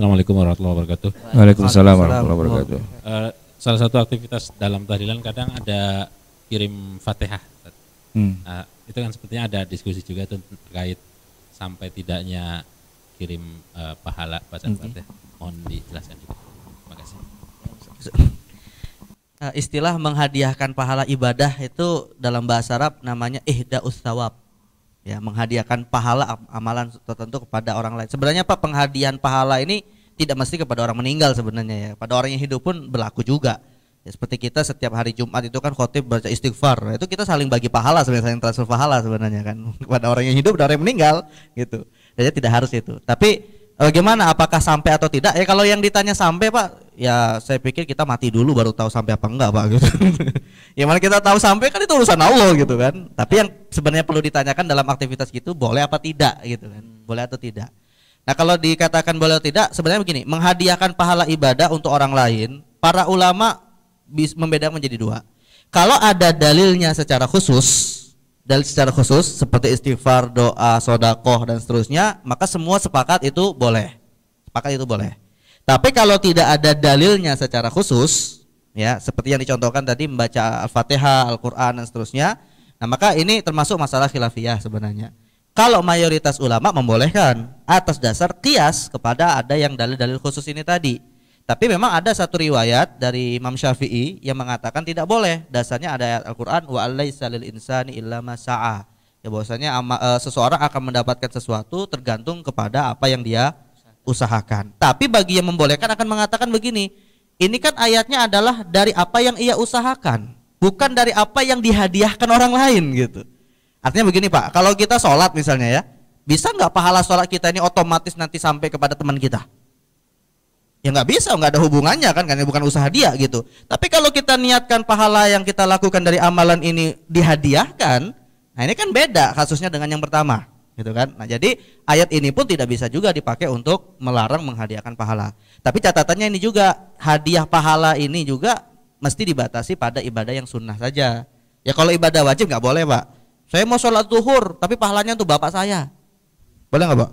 Assalamualaikum warahmatullahi wabarakatuh. Waalaikumsalam warahmatullahi wabarakatuh. Uh, salah satu aktivitas dalam tahlilan kadang ada kirim fatihah. Hmm. Nah, itu kan sepertinya ada diskusi juga terkait sampai tidaknya kirim uh, pahala bacaan okay. fatihah. Mohon dijelaskan juga. Terima kasih. Uh, istilah menghadiahkan pahala ibadah itu dalam bahasa Arab namanya ihda ustawab ya menghadiahkan pahala amalan tertentu kepada orang lain. Sebenarnya Pak penghadian pahala ini tidak mesti kepada orang meninggal sebenarnya ya. Pada orang yang hidup pun berlaku juga. Ya, seperti kita setiap hari Jumat itu kan khotib baca istighfar. Nah, itu kita saling bagi pahala sebenarnya saling transfer pahala sebenarnya kan kepada orang yang hidup dan orang yang meninggal gitu. Jadi tidak harus itu. Tapi bagaimana eh, apakah sampai atau tidak? Ya kalau yang ditanya sampai Pak ya saya pikir kita mati dulu baru tahu sampai apa enggak pak gitu ya mana kita tahu sampai kan itu urusan Allah gitu kan tapi yang sebenarnya perlu ditanyakan dalam aktivitas gitu boleh apa tidak gitu kan boleh atau tidak nah kalau dikatakan boleh atau tidak sebenarnya begini menghadiahkan pahala ibadah untuk orang lain para ulama bis membedakan menjadi dua kalau ada dalilnya secara khusus dalil secara khusus seperti istighfar doa sodakoh dan seterusnya maka semua sepakat itu boleh sepakat itu boleh tapi kalau tidak ada dalilnya secara khusus, ya seperti yang dicontohkan tadi membaca Al-Fatihah, Al-Qur'an dan seterusnya, nah maka ini termasuk masalah khilafiyah sebenarnya. Kalau mayoritas ulama membolehkan atas dasar kias kepada ada yang dalil-dalil khusus ini tadi. Tapi memang ada satu riwayat dari Imam Syafi'i yang mengatakan tidak boleh. Dasarnya ada ayat Al-Qur'an wa lil insani illa masa'a. Ya bahwasanya eh, seseorang akan mendapatkan sesuatu tergantung kepada apa yang dia usahakan. Tapi bagi yang membolehkan akan mengatakan begini, ini kan ayatnya adalah dari apa yang ia usahakan, bukan dari apa yang dihadiahkan orang lain gitu. Artinya begini Pak, kalau kita sholat misalnya ya, bisa nggak pahala sholat kita ini otomatis nanti sampai kepada teman kita? Ya nggak bisa, nggak ada hubungannya kan, karena bukan usaha dia gitu. Tapi kalau kita niatkan pahala yang kita lakukan dari amalan ini dihadiahkan, nah ini kan beda kasusnya dengan yang pertama gitu kan. Nah, jadi ayat ini pun tidak bisa juga dipakai untuk melarang menghadiahkan pahala. Tapi catatannya ini juga hadiah pahala ini juga mesti dibatasi pada ibadah yang sunnah saja. Ya kalau ibadah wajib nggak boleh pak. Saya mau sholat zuhur tapi pahalanya untuk bapak saya. Boleh nggak pak?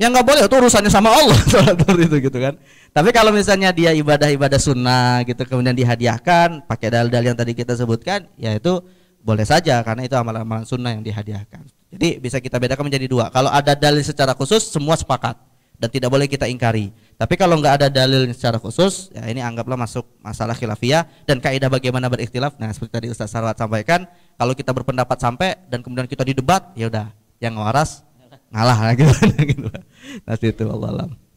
Ya nggak boleh itu urusannya sama Allah sholat zuhur itu gitu kan. Tapi kalau misalnya dia ibadah-ibadah sunnah gitu kemudian dihadiahkan pakai dal dal yang tadi kita sebutkan, yaitu boleh saja karena itu amalan-amalan sunnah yang dihadiahkan. Jadi bisa kita bedakan menjadi dua. Kalau ada dalil secara khusus semua sepakat dan tidak boleh kita ingkari. Tapi kalau nggak ada dalil secara khusus, ya ini anggaplah masuk masalah khilafiyah dan kaidah bagaimana beriktilaf. Nah, seperti tadi Ustaz Sarwat sampaikan, kalau kita berpendapat sampai dan kemudian kita didebat, ya udah, yang waras ngalah gitu. Nah, itu Allah alam.